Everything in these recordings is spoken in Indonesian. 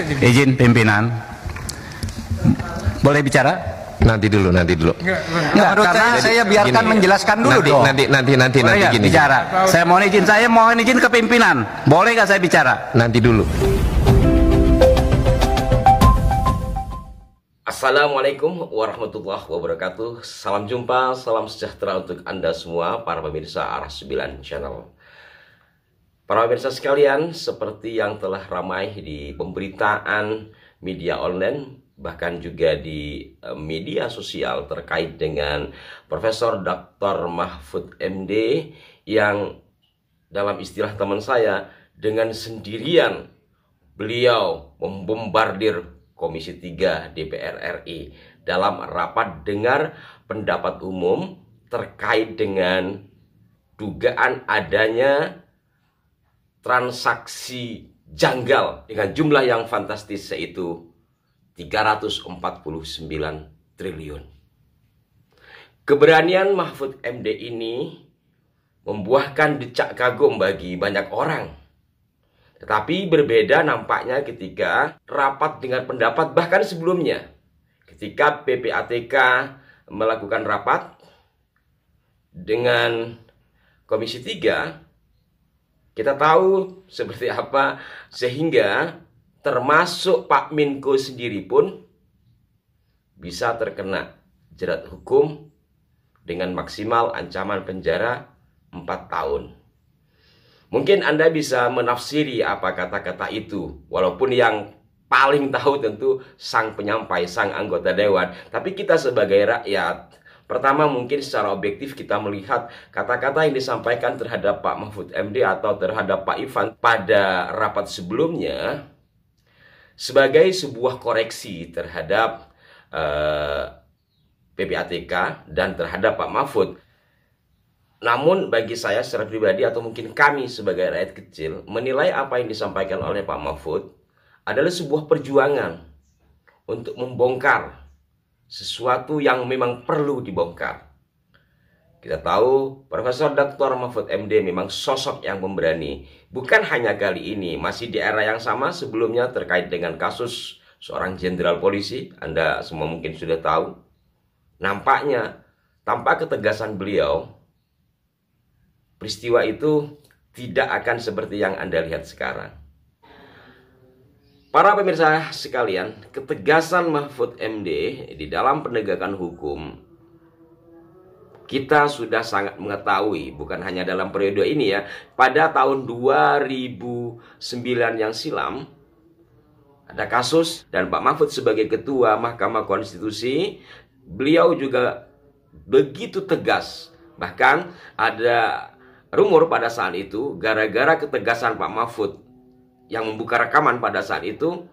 izin pimpinan boleh bicara nanti dulu nanti dulu Nggak, Nggak, karena saya, saya biarkan gini, menjelaskan dulu nanti, dong nanti nanti nanti nanti gini bicara saya mohon izin saya mohon izin ke pimpinan boleh nggak saya bicara nanti dulu Assalamualaikum warahmatullahi wabarakatuh Salam jumpa, salam sejahtera untuk Anda semua Para pemirsa Arah 9 Channel Para pemirsa sekalian, seperti yang telah ramai di pemberitaan media online bahkan juga di eh, media sosial terkait dengan Profesor Dr. Mahfud MD yang dalam istilah teman saya dengan sendirian beliau membombardir Komisi 3 DPR RI dalam rapat dengar pendapat umum terkait dengan dugaan adanya transaksi janggal dengan jumlah yang fantastis yaitu 349 triliun. Keberanian Mahfud MD ini membuahkan decak kagum bagi banyak orang. Tetapi berbeda nampaknya ketika rapat dengan pendapat bahkan sebelumnya. Ketika PPATK melakukan rapat dengan Komisi 3 kita tahu seperti apa sehingga termasuk Pak Minko sendiri pun bisa terkena jerat hukum dengan maksimal ancaman penjara 4 tahun. Mungkin Anda bisa menafsiri apa kata-kata itu, walaupun yang paling tahu tentu sang penyampai, sang anggota dewan. Tapi kita sebagai rakyat Pertama mungkin secara objektif kita melihat kata-kata yang disampaikan terhadap Pak Mahfud MD atau terhadap Pak Ivan pada rapat sebelumnya sebagai sebuah koreksi terhadap uh, eh, PPATK dan terhadap Pak Mahfud. Namun bagi saya secara pribadi atau mungkin kami sebagai rakyat kecil menilai apa yang disampaikan oleh Pak Mahfud adalah sebuah perjuangan untuk membongkar sesuatu yang memang perlu dibongkar. Kita tahu Profesor Dr. Mahfud MD memang sosok yang pemberani. Bukan hanya kali ini, masih di era yang sama sebelumnya terkait dengan kasus seorang jenderal polisi, Anda semua mungkin sudah tahu. Nampaknya tanpa ketegasan beliau, peristiwa itu tidak akan seperti yang Anda lihat sekarang. Para pemirsa sekalian, ketegasan Mahfud MD di dalam penegakan hukum kita sudah sangat mengetahui bukan hanya dalam periode ini ya. Pada tahun 2009 yang silam ada kasus dan Pak Mahfud sebagai ketua Mahkamah Konstitusi, beliau juga begitu tegas. Bahkan ada rumor pada saat itu gara-gara ketegasan Pak Mahfud yang membuka rekaman pada saat itu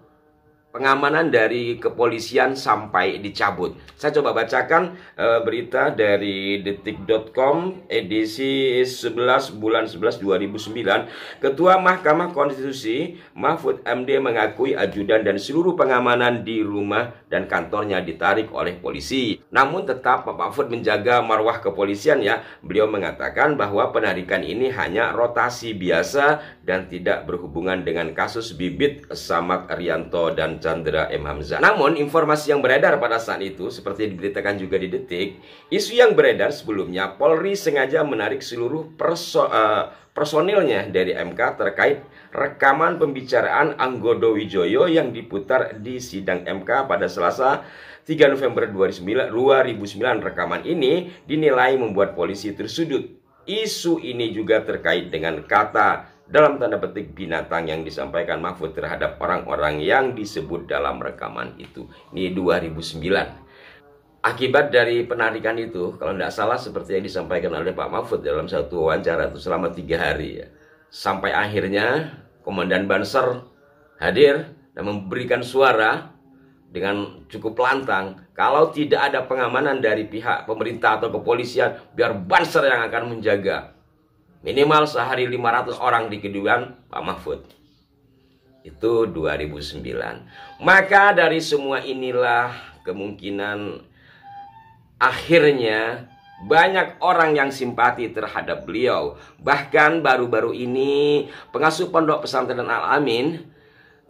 pengamanan dari kepolisian sampai dicabut. Saya coba bacakan e, berita dari detik.com edisi 11 bulan 11 2009. Ketua Mahkamah Konstitusi Mahfud MD mengakui ajudan dan seluruh pengamanan di rumah dan kantornya ditarik oleh polisi. Namun tetap Pak Mahfud menjaga marwah kepolisian ya. Beliau mengatakan bahwa penarikan ini hanya rotasi biasa dan tidak berhubungan dengan kasus bibit Samak Arianto dan Chandra M. Hamzah. Namun, informasi yang beredar pada saat itu, seperti diberitakan juga di Detik, isu yang beredar sebelumnya, Polri sengaja menarik seluruh perso uh, personilnya dari MK terkait rekaman pembicaraan Anggodo Wijoyo yang diputar di sidang MK pada Selasa 3 November 2009 rekaman ini dinilai membuat polisi tersudut. Isu ini juga terkait dengan kata dalam tanda petik binatang yang disampaikan Mahfud terhadap orang-orang yang disebut dalam rekaman itu. Ini 2009. Akibat dari penarikan itu, kalau tidak salah seperti yang disampaikan oleh Pak Mahfud dalam satu wawancara itu selama tiga hari ya. Sampai akhirnya Komandan Banser hadir dan memberikan suara dengan cukup lantang kalau tidak ada pengamanan dari pihak pemerintah atau kepolisian biar Banser yang akan menjaga Minimal sehari 500 orang di Keduan Pak Mahfud. Itu 2009. Maka dari semua inilah kemungkinan akhirnya banyak orang yang simpati terhadap beliau. Bahkan baru-baru ini pengasuh pondok pesantren Al-Amin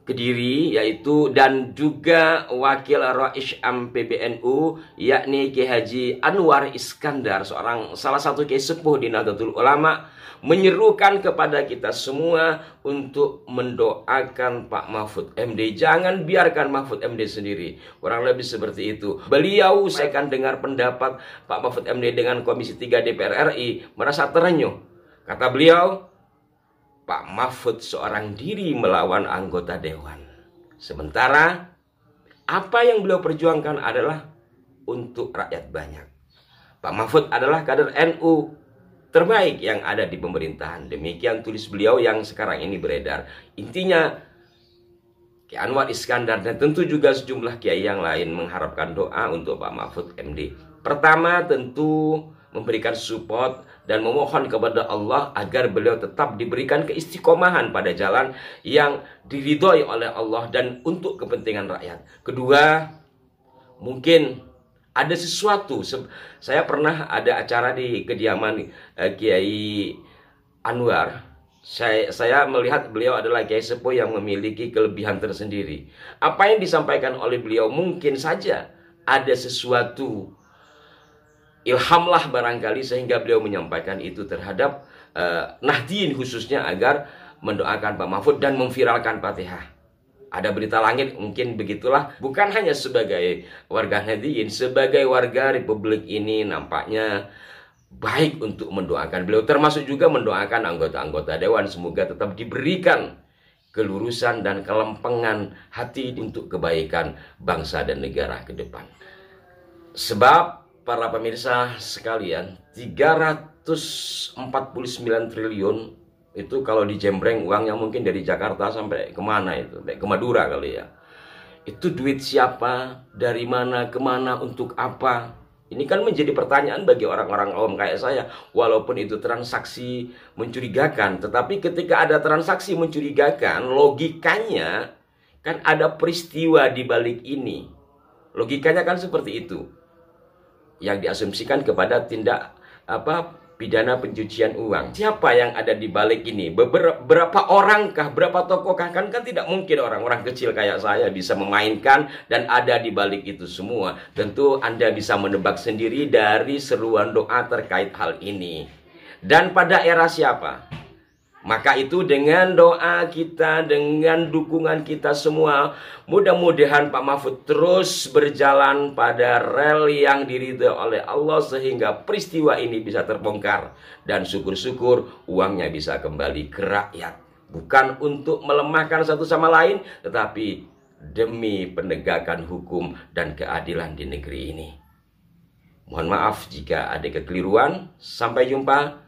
Kediri yaitu dan juga wakil Rois Am PBNU yakni Ki Haji Anwar Iskandar seorang salah satu kiai sepuh di Nahdlatul Ulama menyerukan kepada kita semua untuk mendoakan Pak Mahfud MD. Jangan biarkan Mahfud MD sendiri. Kurang lebih seperti itu. Beliau saya akan dengar pendapat Pak Mahfud MD dengan Komisi 3 DPR RI merasa terenyuh. Kata beliau, Pak Mahfud seorang diri melawan anggota dewan. Sementara apa yang beliau perjuangkan adalah untuk rakyat banyak. Pak Mahfud adalah kader NU terbaik yang ada di pemerintahan. Demikian tulis beliau yang sekarang ini beredar. Intinya Ki Anwar Iskandar dan tentu juga sejumlah kiai yang lain mengharapkan doa untuk Pak Mahfud MD. Pertama tentu memberikan support dan memohon kepada Allah agar beliau tetap diberikan keistiqomahan pada jalan yang diridhoi oleh Allah dan untuk kepentingan rakyat. Kedua, mungkin ada sesuatu. Saya pernah ada acara di kediaman eh, Kiai Anwar. Saya, saya melihat beliau adalah Kiai Sepuh yang memiliki kelebihan tersendiri. Apa yang disampaikan oleh beliau mungkin saja ada sesuatu ilhamlah barangkali sehingga beliau menyampaikan itu terhadap eh, Nahdien khususnya agar mendoakan Pak Mahfud dan memviralkan Fatihah ada berita langit mungkin begitulah bukan hanya sebagai warga Nadiin sebagai warga Republik ini nampaknya baik untuk mendoakan beliau termasuk juga mendoakan anggota-anggota dewan semoga tetap diberikan kelurusan dan kelempengan hati untuk kebaikan bangsa dan negara ke depan sebab para pemirsa sekalian 349 triliun itu kalau uang yang mungkin dari Jakarta sampai kemana itu sampai ke Madura kali ya itu duit siapa dari mana kemana untuk apa ini kan menjadi pertanyaan bagi orang-orang awam kayak saya walaupun itu transaksi mencurigakan tetapi ketika ada transaksi mencurigakan logikanya kan ada peristiwa di balik ini logikanya kan seperti itu yang diasumsikan kepada tindak apa pidana pencucian uang. Siapa yang ada di balik ini? Beberapa berapa orangkah, berapa tokohkah? Kan kan tidak mungkin orang-orang kecil kayak saya bisa memainkan dan ada di balik itu semua. Tentu Anda bisa menebak sendiri dari seruan doa terkait hal ini. Dan pada era siapa? Maka itu dengan doa kita, dengan dukungan kita semua, mudah-mudahan Pak Mahfud terus berjalan pada rel yang diridho oleh Allah sehingga peristiwa ini bisa terbongkar dan syukur-syukur uangnya bisa kembali ke rakyat. Bukan untuk melemahkan satu sama lain, tetapi demi penegakan hukum dan keadilan di negeri ini. Mohon maaf jika ada kekeliruan. Sampai jumpa.